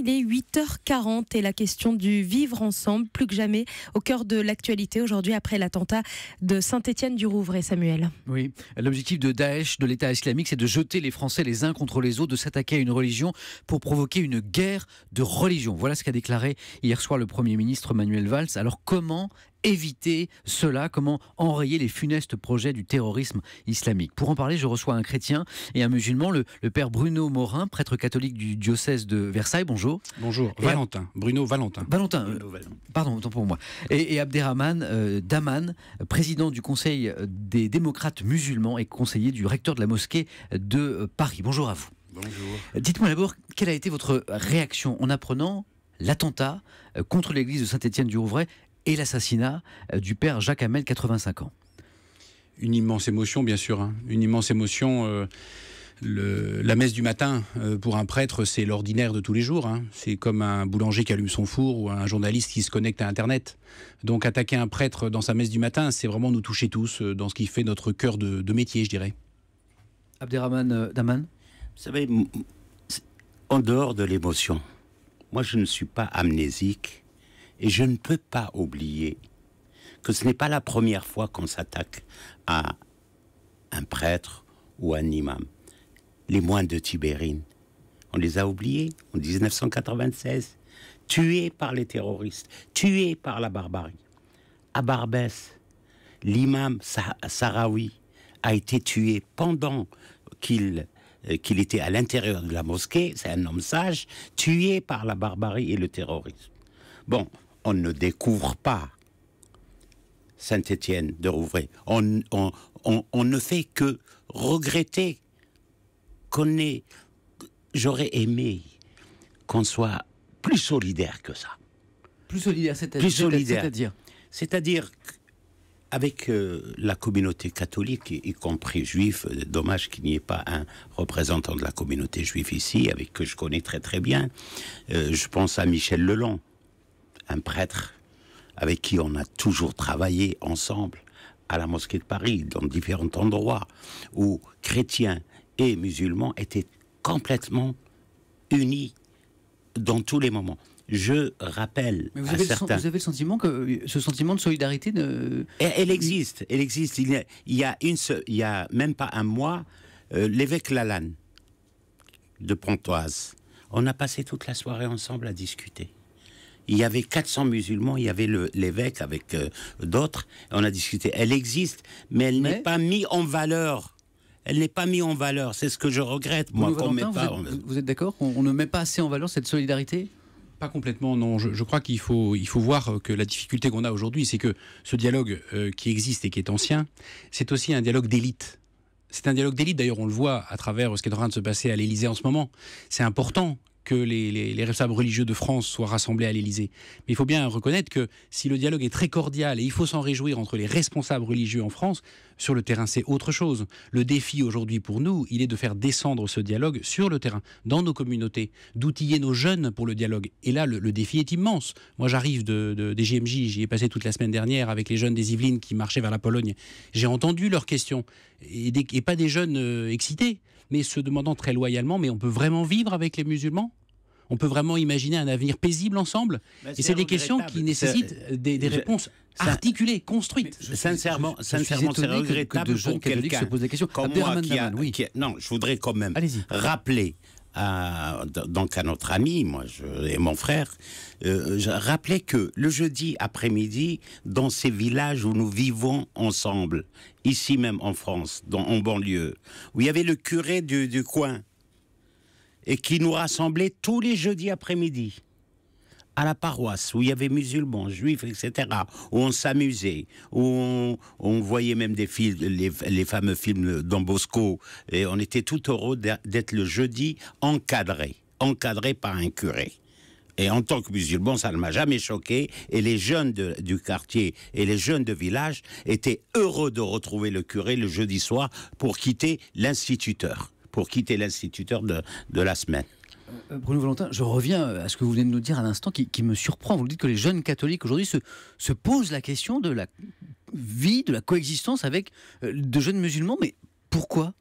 Il est 8h40 et la question du vivre ensemble, plus que jamais, au cœur de l'actualité aujourd'hui après l'attentat de Saint-Étienne-du-Rouvray, Samuel. Oui, l'objectif de Daesh, de l'État islamique, c'est de jeter les Français les uns contre les autres, de s'attaquer à une religion pour provoquer une guerre de religion. Voilà ce qu'a déclaré hier soir le Premier ministre Manuel Valls. Alors comment éviter cela, comment enrayer les funestes projets du terrorisme islamique. Pour en parler, je reçois un chrétien et un musulman, le, père Bruno Morin, prêtre catholique du diocèse de Versailles. Bonjour. Bonjour. Valentin. Bruno Valentin. Euh, Valentin. pardon, autant pour moi. Et, Abderrahman euh, Daman, président du Conseil des démocrates musulmans et conseiller du recteur de la mosquée de Paris. Bonjour à vous. Bonjour. Dites-moi d'abord, quelle a été votre réaction en apprenant l'attentat euh, contre l'église de Saint-Étienne-du-Rouvray et l'assassinat euh, du père Jacques Hamel, 85 ans. Une immense émotion, bien sûr. Hein. Une immense émotion. Euh, la messe du matin, euh, pour un prêtre, c'est l'ordinaire de tous les jours. Hein. C'est comme un boulanger qui allume son four ou un journaliste qui se connecte à Internet. Donc attaquer un prêtre dans sa messe du matin, c'est vraiment nous toucher tous dans ce qui fait notre cœur de, métier, je dirais. Abderrahman Daman Vous savez, en dehors de l'émotion, moi je ne suis pas amnésique et je ne peux pas oublier que ce n'est pas la première fois qu'on s'attaque à un prêtre ou à un imam. Les moines de Tibérine, on les a oubliés en 1996, tués par les terroristes, tués par la barbarie. À Barbès, l'imam Sahraoui a été tué pendant qu'il euh, qu'il était à l'intérieur de la mosquée, c'est un homme sage, tué par la barbarie et le terrorisme. Bon, on ne découvre pas Saint-Étienne de Rouvray. On, on, ne fait que regretter qu'on ait... J'aurais aimé qu'on soit plus solidaire que ça. Plus solidaire, c'est-à-dire C'est-à-dire avec euh, la communauté catholique, y, compris juif, euh, dommage qu'il n'y ait pas un représentant de la communauté juive ici, avec que je connais très très bien. Euh, je pense à Michel Lelon, un prêtre avec qui on a toujours travaillé ensemble à la mosquée de Paris, dans différents endroits, où chrétiens et musulmans étaient complètement unis dans tous les moments. Je rappelle. vous, avez vous, avez le sentiment que euh, ce sentiment de solidarité ne. Elle, existe, elle existe. Il y a, il a même pas un mois, euh, l'évêque Lalanne de Pontoise. On a passé toute la soirée ensemble à discuter. Il y avait 400 musulmans, il y avait l'évêque avec euh, d'autres. On a discuté. Elle existe, mais elle n'est pas mise en valeur. Elle n'est pas mise en valeur. C'est ce que je regrette, moi, qu'on met Vous êtes, d'accord on, ne met pas assez en valeur cette solidarité pas complètement, non. Je, crois qu'il faut, il faut voir euh, que la difficulté qu'on a aujourd'hui, c'est que ce dialogue euh, qui existe et qui est ancien, c'est aussi un dialogue d'élite. C'est un dialogue d'élite, d'ailleurs, on le voit à travers ce qui est en train de se passer à l'Élysée en ce moment. C'est important que les, responsables religieux de France soient rassemblés à l'Élysée. Mais il faut bien reconnaître que si le dialogue est très cordial, et il faut s'en réjouir entre les responsables religieux en France, sur le terrain, c'est autre chose. Le défi aujourd'hui pour nous, il est de faire descendre ce dialogue sur le terrain, dans nos communautés, d'outiller nos jeunes pour le dialogue. Et là, le, défi est immense. Moi, j'arrive de, des JMJ, j'y ai passé toute la semaine dernière avec les jeunes des Yvelines qui marchaient vers la Pologne. J'ai entendu leurs questions, et, pas des jeunes euh, excités, mais se demandant très loyalement, mais on peut vraiment vivre avec les musulmans on peut vraiment imaginer un avenir paisible ensemble. et c'est des questions qui nécessitent des réponses Articulée, construite. sincèrement, sincèrement, c'est regrettable pour quelqu'un Comme qui a, non, je voudrais quand même rappeler à, donc à notre ami, moi je, et mon frère, euh, que le jeudi après-midi, dans ces villages où nous vivons ensemble, ici même en France, dans, en banlieue, où il y avait le curé du, du coin, et qui nous rassemblait tous les jeudis après-midi à la paroisse où il y avait musulmans, juifs, etc., où on s'amusait, où on, voyait même des les, fameux films d'Ambosco, et on était tout heureux d'être le jeudi encadré, encadré par un curé. Et en tant que musulman, ça ne m'a jamais choqué. Et les jeunes du quartier et les jeunes de village étaient heureux de retrouver le curé le jeudi soir pour quitter l'instituteur, pour quitter l'instituteur de la semaine. Euh, Bruno Valentin, je reviens à ce que vous venez de nous dire à l'instant qui, me surprend. Vous dites que les jeunes catholiques aujourd'hui se posent la question de la vie, de la coexistence avec euh, de jeunes musulmans, mais pourquoi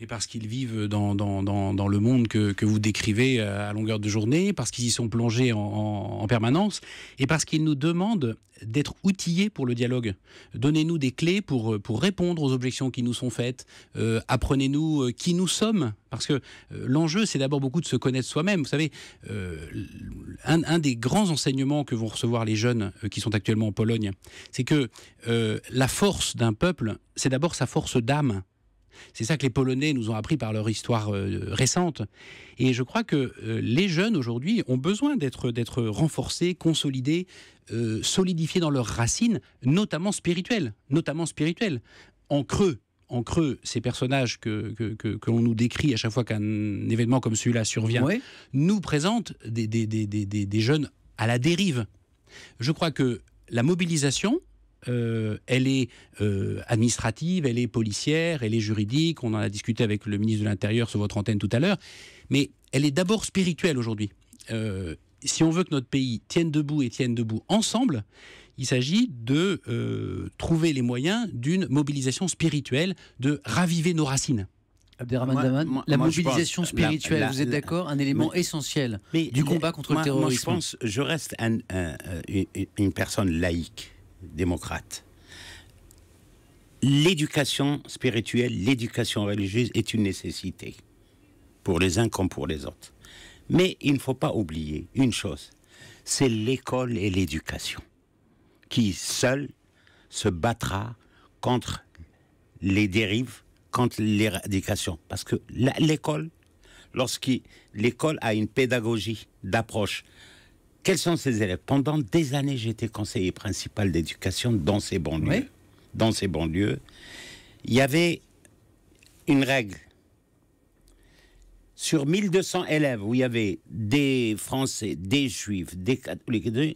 et parce qu'ils vivent dans, dans, le monde que, vous décrivez euh, à longueur de journée, parce qu'ils y sont plongés en, permanence, et parce qu'ils nous demandent d'être outillés pour le dialogue. Donnez-nous des clés pour, euh, pour répondre aux objections qui nous sont faites, euh, apprenez-nous qui nous sommes, parce que l'enjeu, c'est d'abord beaucoup de se connaître soi-même. Vous savez, un, des grands enseignements que vont recevoir les jeunes qui sont actuellement en Pologne, c'est que la force d'un peuple, c'est d'abord sa force d'âme. C'est ça que les Polonais nous ont appris par leur histoire euh, récente. Et je crois que euh, les jeunes aujourd'hui ont besoin d'être renforcés, consolidés, euh, solidifiés dans leurs racines, notamment spirituelles, notamment spirituelles, en creux. En creux, ces personnages que, que, l'on nous décrit à chaque fois qu'un événement comme celui-là survient, nous présentent des des, des jeunes à la dérive. Je crois que la mobilisation, euh, elle est euh, administrative, elle est policière, elle est juridique. On en a discuté avec le ministre de l'Intérieur sur votre antenne tout à l'heure. Mais elle est d'abord spirituelle aujourd'hui. Euh, si on veut que notre pays tienne debout et tienne debout ensemble, il s'agit de trouver les moyens d'une mobilisation spirituelle, de raviver nos racines. Abderrahman Daman, la mobilisation spirituelle, vous êtes d'accord Un élément essentiel du combat contre le terrorisme. Moi, je pense, je reste une personne laïque démocrate. L'éducation spirituelle, l'éducation religieuse est une nécessité pour les uns comme pour les autres. Mais il ne faut pas oublier une chose, c'est l'école et l'éducation qui seule se battra contre les dérives, contre l'éradication. Parce que l'école, lorsqu'il l'école a une pédagogie d'approche quels sont ces élèves Pendant des années, j'étais conseiller principal d'éducation dans ces banlieues. Dans ces banlieues, il y avait une règle. Sur 1200 élèves où il y avait des Français, des Juifs, des catholiques, il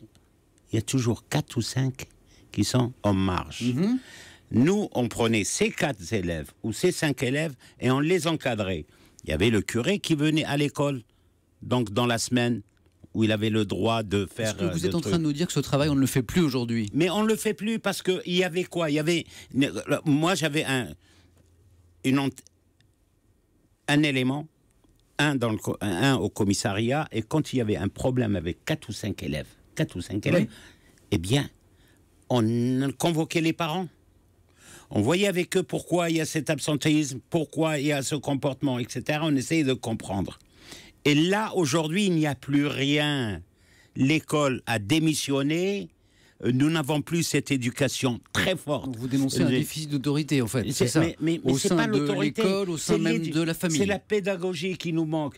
y a toujours 4 ou 5 qui sont en marge. Mhm. Nous, on prenait ces 4 élèves ou ces 5 élèves et on les encadrait. Il y avait le curé qui venait à l'école, donc dans la semaine, où il avait le droit de faire. Est-ce que euh, vous êtes en train de nous dire que ce travail, on ne le fait plus aujourd'hui Mais on ne le fait plus parce qu'il y avait quoi Il y avait. Moi, j'avais un. un élément, un, dans au commissariat, et quand il y avait un problème avec quatre ou cinq élèves, quatre ou cinq élèves, eh bien, on convoquait les parents. On voyait avec eux pourquoi il y a cet absentéisme, pourquoi il y a ce comportement, etc. On essayait de comprendre. Et là, aujourd'hui, il n'y a plus rien. L'école a démissionné, euh, nous n'avons plus cette éducation très forte. Vous dénoncez un déficit d'autorité, en fait. C'est ça. Mais, au sein de l'école, au sein même de la famille. C'est la pédagogie qui nous manque.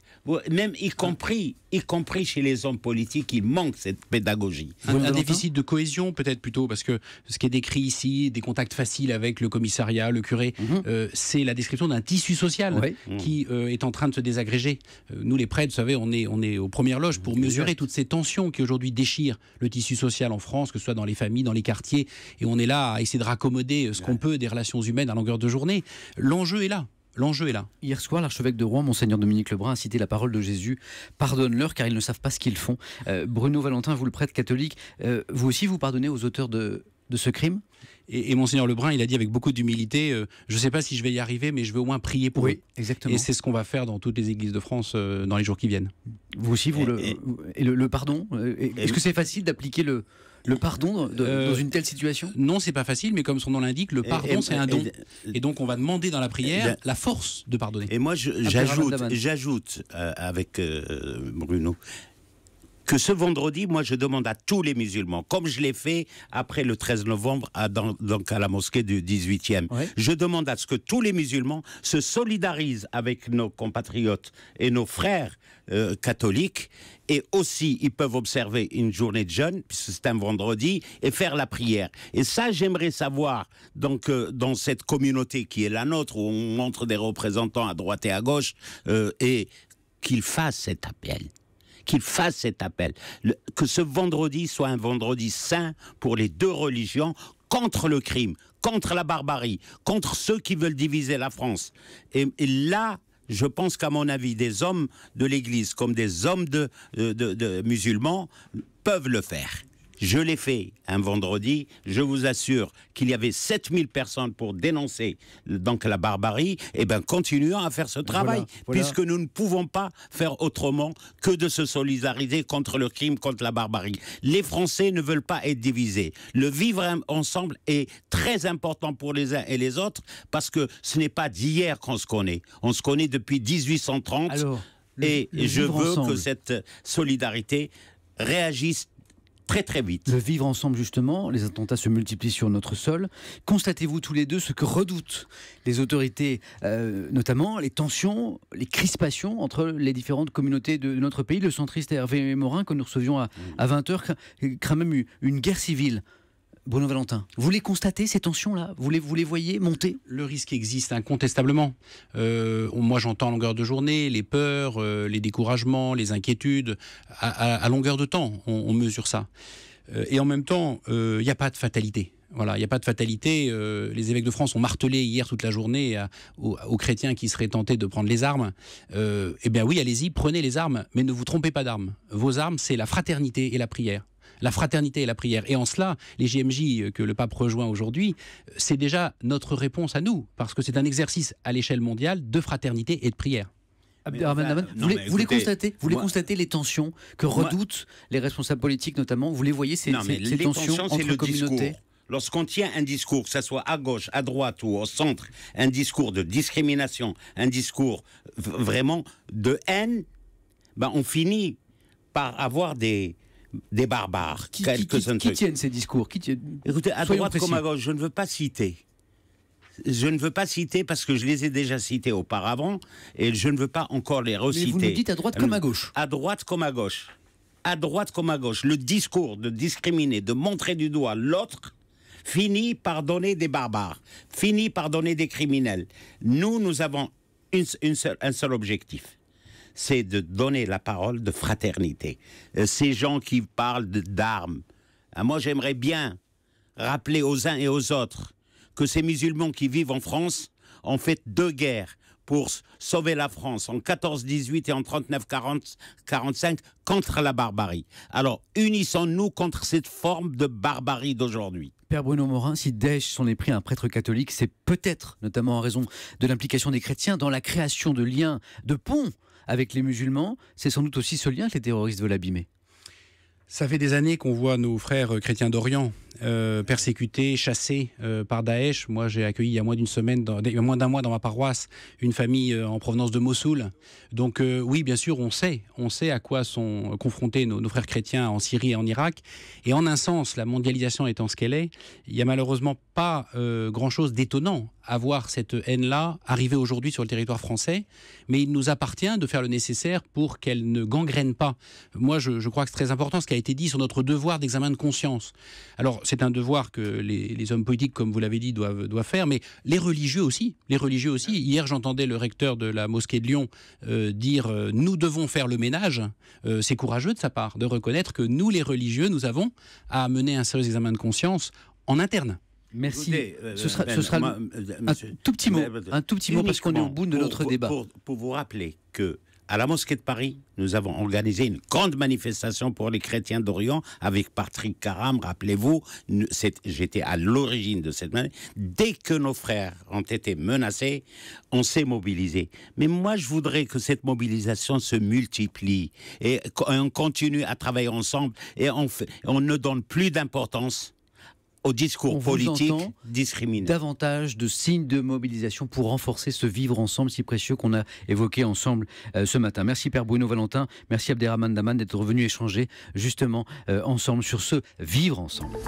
Même y hein compris, y compris chez les hommes politiques, il manque cette pédagogie. Un, déficit de cohésion, peut-être plutôt, parce que ce qui est décrit ici, des contacts faciles avec le commissariat, le curé, mhm. euh, c'est la description d'un tissu social mhm. qui euh, est en train de se désagréger. nous, les prêtres, vous savez, on est, on est aux premières loges pour mesurer toutes ces tensions qui aujourd'hui déchirent le tissu social en France, que ce soit dans les familles, dans les quartiers, et on est là à essayer de raccommoder euh, ce qu'on peut des relations humaines à longueur de journée. L'enjeu est là. L'enjeu est là. Hier soir, l'archevêque de Rouen, Monseigneur Dominique Lebrun, a cité la parole de Jésus Pardonne-leur car ils ne savent pas ce qu'ils font. Euh, Bruno Valentin, vous le prêtre catholique, euh, vous aussi vous pardonnez aux auteurs de, de ce crime et, Monseigneur Lebrun, il a dit avec beaucoup d'humilité Je ne sais pas si je vais y arriver, mais je veux au moins prier pour eux. exactement. Et c'est ce qu'on va faire dans toutes les églises de France dans les jours qui viennent. Vous aussi, vous le, et, le, pardon Est-ce que c'est facile d'appliquer le, le pardon euh, dans une telle situation Non, c'est pas facile, mais comme son nom l'indique, le pardon, c'est un don. Et, donc, on va demander dans la prière eh la force de pardonner. Et moi, j'ajoute, j'ajoute euh, avec euh, Bruno que ce vendredi, moi, je demande à tous les musulmans, comme je l'ai fait après le 13 novembre, à, donc à la mosquée du 18e, je demande à ce que tous les musulmans se solidarisent avec nos compatriotes et nos frères euh, catholiques Et aussi, ils peuvent observer une journée de jeûne, puisque c'est un vendredi, et faire la prière. Et ça, j'aimerais savoir, donc, euh, dans cette communauté qui est la nôtre, où on montre des représentants à droite et à gauche, euh, et qu'ils fassent cet appel qu'ils fassent cet appel. que ce vendredi soit un vendredi saint pour les deux religions, contre le crime, contre la barbarie, contre ceux qui veulent diviser la France. et là, je pense qu'à mon avis, des hommes de l'Église comme des hommes de, euh, de, musulmans peuvent le faire. Je l'ai fait un vendredi. Je vous assure qu'il y avait 7000 personnes pour dénoncer donc la barbarie. et eh bien, continuons à faire ce travail, puisque nous ne pouvons pas faire autrement que de se solidariser contre le crime, contre la barbarie. Les Français ne veulent pas être divisés. Le vivre ensemble est très important pour les uns et les autres, parce que ce n'est pas d'hier qu'on se connaît. On se connaît depuis 1830. et je veux que cette solidarité réagisse très très vite. Le vivre ensemble justement, les attentats se multiplient sur notre sol. Constatez-vous tous les deux ce que redoutent les autorités, euh, notamment les tensions, les crispations entre les différentes communautés de notre pays Le centriste Hervé Morin, que nous recevions à, mmh. à 20h, craint même une guerre civile Bruno Valentin, vous les constatez, ces tensions-là vous les, voyez monter Le risque existe incontestablement. Euh, moi, j'entends à longueur de journée les peurs, euh, les découragements, les inquiétudes. À, longueur de temps, on, mesure ça. Euh, et en même temps, il n'y a pas de fatalité. Voilà, il n'y a pas de fatalité. les évêques de France ont martelé hier toute la journée aux, chrétiens qui seraient tentés de prendre les armes. eh bien oui, allez-y, prenez les armes, mais ne vous trompez pas d'armes. Vos armes, c'est la fraternité et la prière la fraternité et la prière. Et en cela, les JMJ euh, que le pape rejoint aujourd'hui, euh, c'est déjà notre réponse à nous, parce que c'est un exercice à l'échelle mondiale de fraternité et de prière. Ah, vous, les, vous, les, constatez, vous les constatez les tensions que redoutent les responsables politiques notamment. Vous les voyez ces, non, ces, les tensions, tensions entre communautés. lorsqu'on tient un discours, que ce soit à gauche, à droite ou au centre, un discours de discrimination, un discours vraiment de haine, ben on finit par avoir des, des barbares. Qui, qui, qui, qui tiennent ces discours qui tiennent... Écoutez, à droite comme à gauche, je ne veux pas citer. Je ne veux pas citer parce que je les ai déjà cités auparavant et je ne veux pas encore les reciter. Mais vous nous dites à droite comme à gauche. À droite comme à gauche. À droite comme à gauche. Le discours de discriminer, de montrer du doigt l'autre finit par donner des barbares, finit par donner des criminels. Nous, nous avons un seul objectif c'est de donner la parole de fraternité. Euh, ces gens qui parlent d'armes, ah, moi j'aimerais bien rappeler aux uns et aux autres que ces musulmans qui vivent en France ont fait deux guerres pour sauver la France en 14-18 et en 39-45 contre la barbarie. Alors, unissons-nous contre cette forme de barbarie d'aujourd'hui. Père Bruno Morin, si Daesh s'en est pris à un prêtre catholique, c'est peut-être, notamment en raison de l'implication des chrétiens, dans la création de liens, de ponts avec les musulmans, c'est sans doute aussi ce lien que les terroristes veulent abîmer. Ça fait des années qu'on voit nos frères chrétiens d'Orient euh, persécutés, chassés euh, par Daesh. Moi, j'ai accueilli il y a moins d'une semaine, moins d'un mois dans ma paroisse, une famille euh, en provenance de Mossoul. Donc oui, bien sûr, on sait, on sait à quoi sont confrontés nos, frères chrétiens en Syrie et en Irak. Et en un sens, la mondialisation étant ce qu'elle est, il n'y a malheureusement pas grand-chose d'étonnant à voir cette haine-là arriver aujourd'hui sur le territoire français. Mais il nous appartient de faire le nécessaire pour qu'elle ne gangrène pas. Moi, je, je crois que c'est très important ce qui a été dit sur notre devoir d'examen de conscience. Alors c'est un devoir que les, hommes politiques, comme vous l'avez dit, doivent, doivent, faire, mais les religieux aussi. Les religieux aussi. Hier, j'entendais le recteur de la mosquée de Lyon euh, dire euh, Nous devons faire le ménage. Euh, c'est courageux de sa part de reconnaître que nous, les religieux, nous avons à mener un sérieux examen de conscience en interne. Merci. ce sera, un tout petit mot, un tout petit mot parce qu'on est au bout de notre débat. pour vous rappeler que à la mosquée de Paris, nous avons organisé une grande manifestation pour les chrétiens d'Orient avec Patrick Caram. Rappelez-vous, j'étais à l'origine de cette manifestation. Dès que nos frères ont été menacés, on s'est mobilisé. Mais moi, je voudrais que cette mobilisation se multiplie et qu'on continue à travailler ensemble et on, on ne donne plus d'importance au discours politique discriminant. Davantage de signes de mobilisation pour renforcer ce vivre ensemble si précieux qu'on a évoqué ensemble euh, ce matin. Merci Père Bruno Valentin, merci Abderrahman Daman d'être venu échanger justement euh, ensemble sur ce vivre ensemble.